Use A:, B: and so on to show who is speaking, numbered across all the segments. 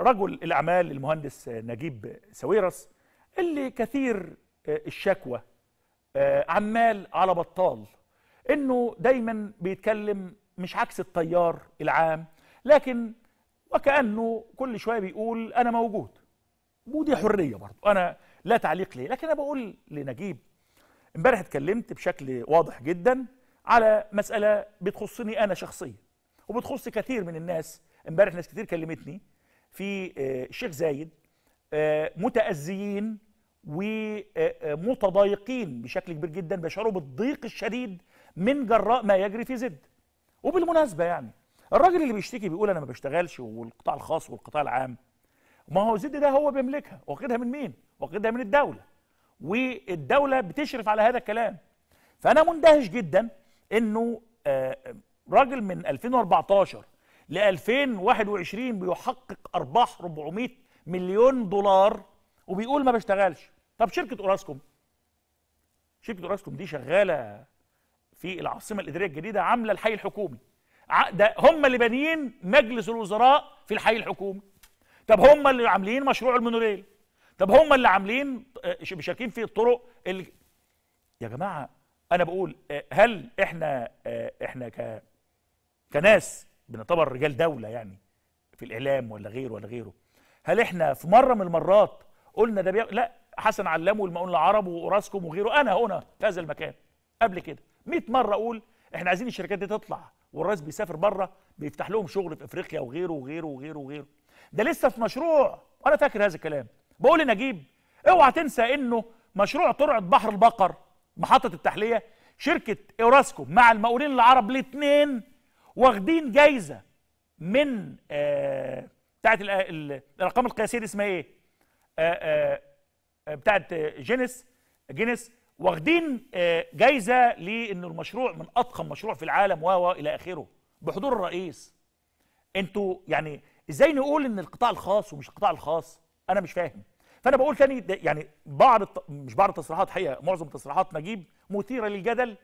A: رجل الأعمال المهندس نجيب ساويرس اللي كثير آه، الشكوى آه، عمال على بطال انه دايما بيتكلم مش عكس التيار العام لكن وكانه كل شويه بيقول انا موجود ودي أيوة. حريه برضه انا لا تعليق ليه لكن انا بقول لنجيب امبارح اتكلمت بشكل واضح جدا على مساله بتخصني انا شخصيا وبتخص كثير من الناس امبارح ناس كثير كلمتني في آه، الشيخ زايد آه، متأذيين ومتضايقين آه، بشكل كبير جدا بيشعروا بالضيق الشديد من جراء ما يجري في زد وبالمناسبة يعني الراجل اللي بيشتكي بيقول أنا ما بشتغلش والقطاع الخاص والقطاع العام ما هو زد ده هو بيملكها واخدها من مين؟ واخدها من الدولة والدولة بتشرف على هذا الكلام فأنا مندهش جدا أنه راجل من 2014 ل 2021 بيحقق ارباح 400 مليون دولار وبيقول ما بشتغلش طب شركه اوراسكوم شركه اوراسكوم دي شغاله في العاصمه الاداريه الجديده عامله الحي الحكومي ده هم اللي بانيين مجلس الوزراء في الحي الحكومي طب هم اللي عاملين مشروع المونوريل طب هم اللي عاملين آه، مشاركين في الطرق اللي يا جماعه انا بقول آه، هل احنا آه، احنا ك كناس بنعتبر رجال دوله يعني في الاعلام ولا غيره ولا غيره هل احنا في مره من المرات قلنا ده بيق... لا حسن علام والمؤون العرب واوراسكوم وغيره انا هنا في هذا المكان قبل كده 100 مره اقول احنا عايزين الشركات دي تطلع والراس بيسافر بره بيفتح لهم شغل في افريقيا وغيره وغيره وغيره وغيره ده لسه في مشروع وانا فاكر هذا الكلام بقول لنجيب اوعى تنسى انه مشروع ترعه بحر البقر محطه التحليه شركه اوراسكوم مع المقاولين العرب الاثنين واخدين جايزه من آه، بتاعت الارقام القياسيه دي اسمها ايه؟ آه، آه، بتاعت جينيس جينيس واخدين جايزه لأنه المشروع من اضخم مشروع في العالم و الى اخره بحضور الرئيس انتوا يعني ازاي نقول ان القطاع الخاص ومش القطاع الخاص انا مش فاهم فانا بقول تاني يعني بعض مش بعض التصريحات حقيقه معظم تصريحات نجيب مثيره للجدل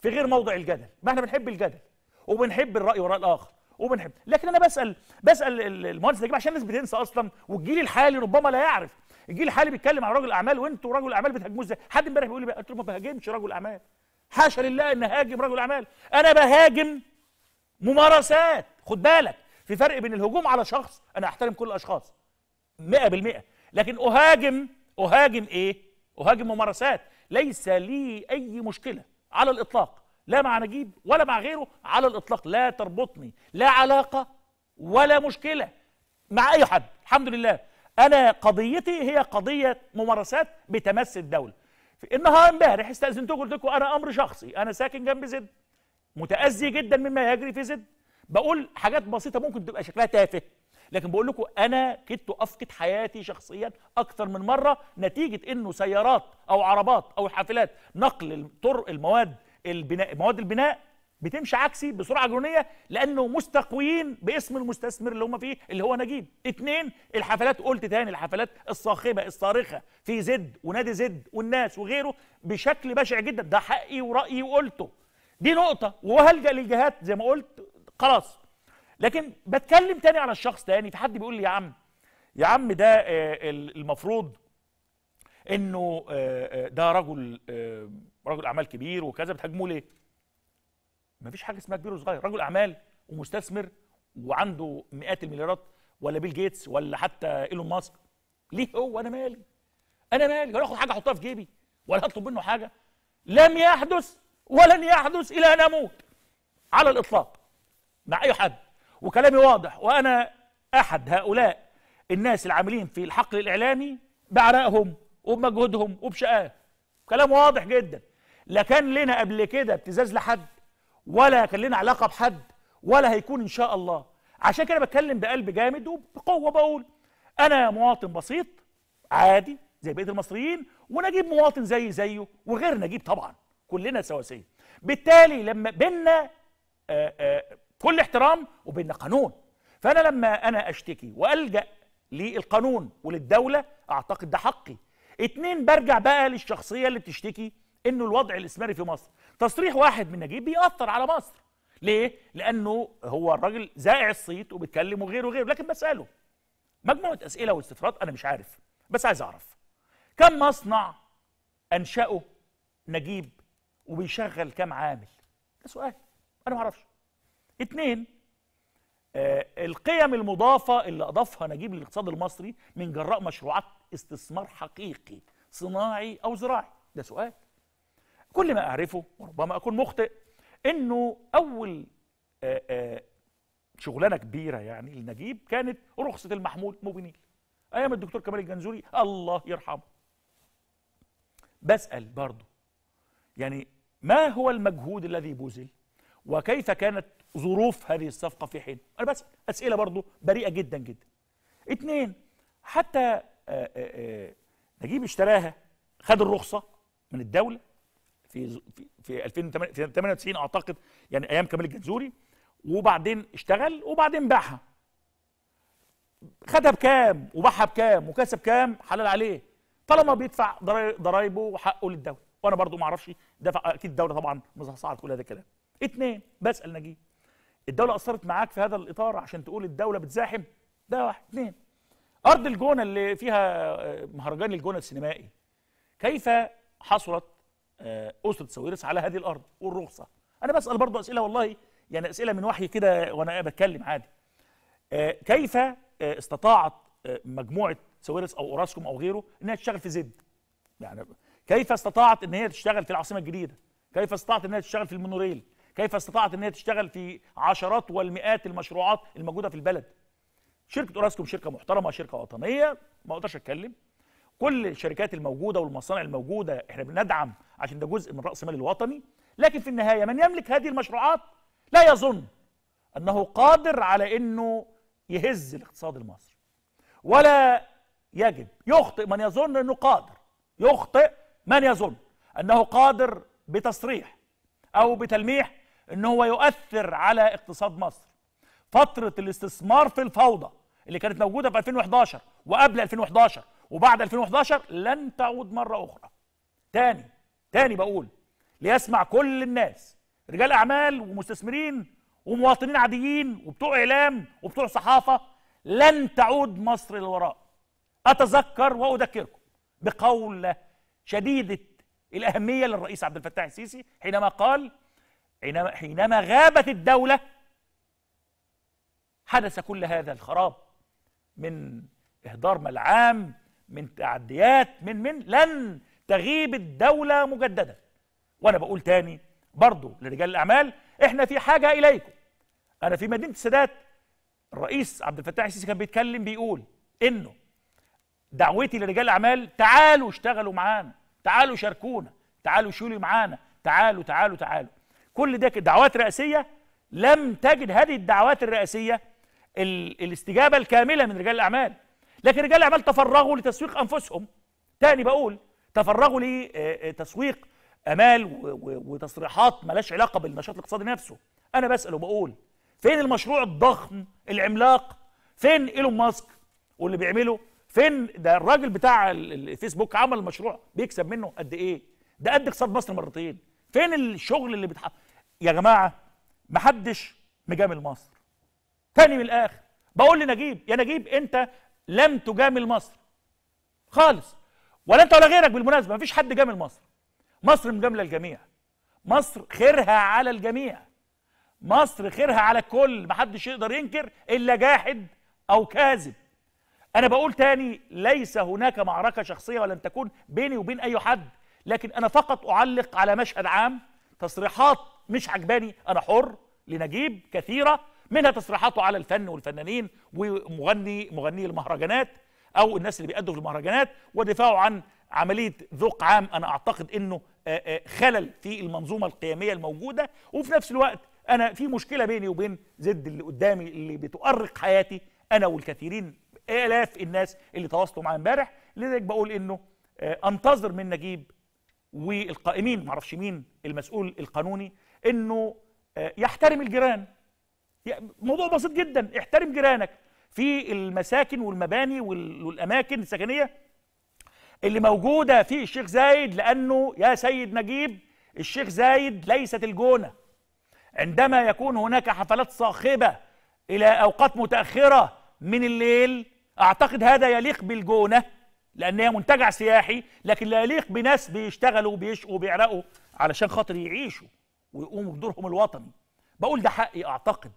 A: في غير موضع الجدل ما احنا بنحب الجدل وبنحب الراي وراء الاخر وبنحب لكن انا بسال بسال المهندس نجيب عشان الناس بتنسى اصلا والجيل الحالي ربما لا يعرف الجيل الحالي بيتكلم عن رجل اعمال وانتوا رجل اعمال بتهاجموه ازاي حد امبارح بيقول لي قلت له ما بهاجمش رجل اعمال حاشا لله ان هاجم رجل اعمال انا بهاجم ممارسات خد بالك في فرق بين الهجوم على شخص انا احترم كل الاشخاص 100% لكن اهاجم اهاجم ايه اهاجم ممارسات ليس لي اي مشكله على الاطلاق لا مع نجيب ولا مع غيره على الاطلاق لا تربطني لا علاقه ولا مشكله مع اي حد الحمد لله انا قضيتي هي قضيه ممارسات بتمس الدوله النهار امبارح استاذنتكم قلت لكم انا امر شخصي انا ساكن جنب زد متاذي جدا مما يجري في زد بقول حاجات بسيطه ممكن تبقى شكلها تافه لكن بقول لكم انا كدت افقد حياتي شخصيا اكثر من مره نتيجه انه سيارات او عربات او حافلات نقل الطرق المواد البناء مواد البناء بتمشي عكسي بسرعه جنونيه لانه مستقويين باسم المستثمر اللي هم فيه اللي هو نجيب اثنين الحفلات قلت تاني الحفلات الصاخبه الصارخه في زد ونادي زد والناس وغيره بشكل بشع جدا ده حقي ورايي وقلته دي نقطه وهلجا للجهات زي ما قلت خلاص لكن بتكلم تاني على الشخص تاني في حد بيقول لي يا عم يا عم ده آه، المفروض انه آه، آه، ده رجل رجل اعمال كبير وكذا بتهاجموه ليه؟ مفيش حاجه اسمها كبير وصغير رجل اعمال ومستثمر وعنده مئات المليارات ولا بيل جيتس ولا حتى ايلون ماسك ليه هو انا مالي انا مالي ولا اخد حاجه احطها في جيبي ولا اطلب منه حاجه لم يحدث ولن يحدث الى ان اموت على الاطلاق مع اي حد وكلامي واضح وانا احد هؤلاء الناس العاملين في الحقل الاعلامي بعرقهم وبمجهودهم وبشقاه كلام واضح جدا لا كان لنا قبل كده ابتزاز لحد ولا كان لنا علاقه بحد ولا هيكون ان شاء الله عشان كده بتكلم بقلب جامد وبقوه بقول انا مواطن بسيط عادي زي بقيه المصريين ونجيب مواطن زي زيه وغير نجيب طبعا كلنا سواسيه بالتالي لما بينا آه، آه، كل احترام وبينا قانون فانا لما انا اشتكي والجا للقانون وللدوله اعتقد ده حقي اتنين برجع بقى للشخصيه اللي بتشتكي انه الوضع الاستثماري في مصر تصريح واحد من نجيب بيأثر على مصر ليه؟ لانه هو الراجل زائع الصيت وبيتكلم وغيره وغيره لكن بساله مجموعه اسئله واستفراد انا مش عارف بس عايز اعرف كم مصنع انشاه نجيب وبيشغل كم عامل؟ ده سؤال انا ما اعرفش. اثنين آه القيم المضافه اللي اضافها نجيب للاقتصاد المصري من جراء مشروعات استثمار حقيقي صناعي او زراعي ده سؤال كل ما أعرفه وربما أكون مخطئ أنه أول آآ آه، آآ آه، شغلانة كبيرة يعني لنجيب كانت رخصة المحمول موبينيل أيام الدكتور كمال الجنزوري الله يرحمه بسأل برضه يعني ما هو المجهود الذي بذل وكيف كانت ظروف هذه الصفقة في حين أنا بسأل أسئلة برضه بريئة جدا جدا اثنين حتى آآ آه، نجيب اشتراها خد الرخصة من الدولة في في في 98 اعتقد يعني ايام كمال الجنزوري وبعدين اشتغل وبعدين باعها خدها بكام وباعها بكام وكسب كام حلال عليه طالما بيدفع ضرايبه وحقه للدوله وانا برضو ما اعرفش دفع اكيد الدوله طبعا مصحصحه كل هذا الكلام اثنين بسال نجيب الدوله اثرت معاك في هذا الاطار عشان تقول الدوله بتزاحم ده واحد اثنين ارض الجونه اللي فيها مهرجان الجونه السينمائي كيف حصلت آه، اسره سويرس على هذه الارض والرخصه انا بسال برضه اسئله والله يعني اسئله من وحي كده وانا بتكلم عادي آه، كيف آه، استطاعت مجموعه سويرس او اوراسكوم او غيره انها تشتغل في زد يعني كيف استطاعت ان هي تشتغل في العاصمه الجديده كيف استطاعت ان هي تشتغل في المونوريل كيف استطاعت ان هي تشتغل في عشرات والمئات المشروعات الموجوده في البلد شركه اوراسكوم شركه محترمه شركه وطنيه ما اقدرش اتكلم كل الشركات الموجوده والمصانع الموجوده احنا بندعم عشان ده جزء من راس مال الوطني لكن في النهايه من يملك هذه المشروعات لا يظن انه قادر على انه يهز الاقتصاد المصري ولا يجب يخطئ من يظن انه قادر يخطئ من يظن انه قادر بتصريح او بتلميح ان هو يؤثر على اقتصاد مصر فتره الاستثمار في الفوضى اللي كانت موجوده في 2011 وقبل 2011 وبعد 2011 لن تعود مره اخرى تاني تاني بقول ليسمع كل الناس رجال اعمال ومستثمرين ومواطنين عاديين وبتوع اعلام وبتوع صحافه لن تعود مصر للوراء اتذكر واذكركم بقول شديده الاهميه للرئيس عبد الفتاح السيسي حينما قال حينما حينما غابت الدوله حدث كل هذا الخراب من اهدار ملعام من تعديات من من لن تغيب الدولة مجددا وأنا بقول تاني برضو لرجال الأعمال إحنا في حاجة إليكم أنا في مدينة السادات الرئيس عبد الفتاح السيسي كان بيتكلم بيقول إنه دعوتي لرجال الأعمال تعالوا اشتغلوا معانا تعالوا شاركونا تعالوا شيلوا معانا تعالوا تعالوا تعالوا كل ده دعوات رئاسية لم تجد هذه الدعوات الرئاسية الاستجابة الكاملة من رجال الأعمال لكن رجال الأعمال تفرغوا لتسويق أنفسهم تاني بقول تفرغوا لتسويق آه، آه، امال وتصريحات ملاش علاقه بالنشاط الاقتصادي نفسه انا بسال وبقول فين المشروع الضخم العملاق فين ايلون ماسك واللي بيعمله فين ده الراجل بتاع الفيسبوك عمل المشروع بيكسب منه قد ايه ده قد اقتصاد مصر مرتين فين الشغل اللي بتح... يا جماعه محدش مجامل مصر تاني من الاخر بقول لنجيب يا نجيب انت لم تجامل مصر خالص ولا انت ولا غيرك بالمناسبه مفيش حد جامل مصر مصر مجامله الجميع مصر خيرها على الجميع مصر خيرها على الكل محدش يقدر ينكر الا جاحد او كاذب انا بقول تاني ليس هناك معركه شخصيه ولن تكون بيني وبين اي حد لكن انا فقط اعلق على مشهد عام تصريحات مش عجباني انا حر لنجيب كثيره منها تصريحاته على الفن والفنانين ومغني مغني المهرجانات او الناس اللي بيأدوا في المهرجانات ودفاعه عن عمليه ذوق عام انا اعتقد انه خلل في المنظومه القيميه الموجوده وفي نفس الوقت انا في مشكله بيني وبين زد اللي قدامي اللي بتؤرق حياتي انا والكثيرين الاف الناس اللي تواصلوا معايا امبارح لذلك بقول انه انتظر من نجيب والقائمين معرفش مين المسؤول القانوني انه يحترم الجيران موضوع بسيط جدا احترم جيرانك في المساكن والمباني والاماكن السكنيه اللي موجوده في الشيخ زايد لانه يا سيد نجيب الشيخ زايد ليست الجونه عندما يكون هناك حفلات صاخبه الى اوقات متاخره من الليل اعتقد هذا يليق بالجونه لانها منتجع سياحي لكن لا يليق بناس بيشتغلوا وبيشقوا وبيعرقوا علشان خاطر يعيشوا ويقوموا بدورهم الوطني بقول ده حقي اعتقد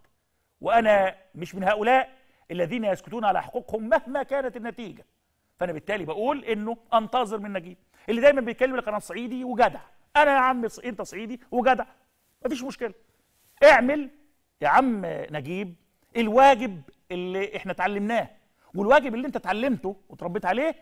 A: وانا مش من هؤلاء الذين يسكتون على حقوقهم مهما كانت النتيجة فأنا بالتالي بقول إنه أنتظر من نجيب اللي دايما بيتكلم لك أنا صعيدي وجدع أنا يا عم أنت صعيدي وجدع مفيش مشكلة اعمل يا عم نجيب الواجب اللي احنا اتعلمناه والواجب اللي انت اتعلمته وتربيت عليه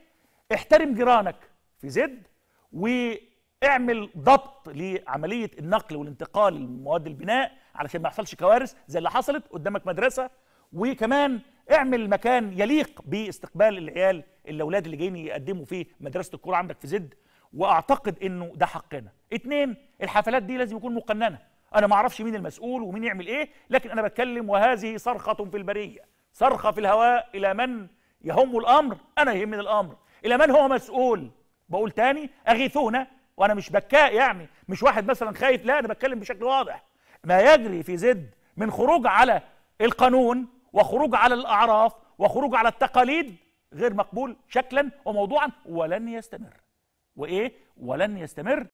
A: احترم جيرانك في زد واعمل ضبط لعمليه النقل والانتقال لمواد البناء علشان ما يحصلش كوارث زي اللي حصلت قدامك مدرسه وكمان اعمل مكان يليق باستقبال العيال الاولاد اللي جايين يقدموا فيه مدرسه الكوره عندك في زد واعتقد انه ده حقنا اتنين الحفلات دي لازم يكون مقننه انا ما اعرفش مين المسؤول ومين يعمل ايه لكن انا بتكلم وهذه صرخه في البريه صرخه في الهواء الى من يهم الامر انا يهمني الامر الى من هو مسؤول بقول تاني اغيثونا وانا مش بكاء يعني مش واحد مثلا خايف لا انا بتكلم بشكل واضح ما يجري في زد من خروج على القانون وخروج على الأعراف وخروج على التقاليد غير مقبول شكلا وموضوعا ولن يستمر وإيه ولن يستمر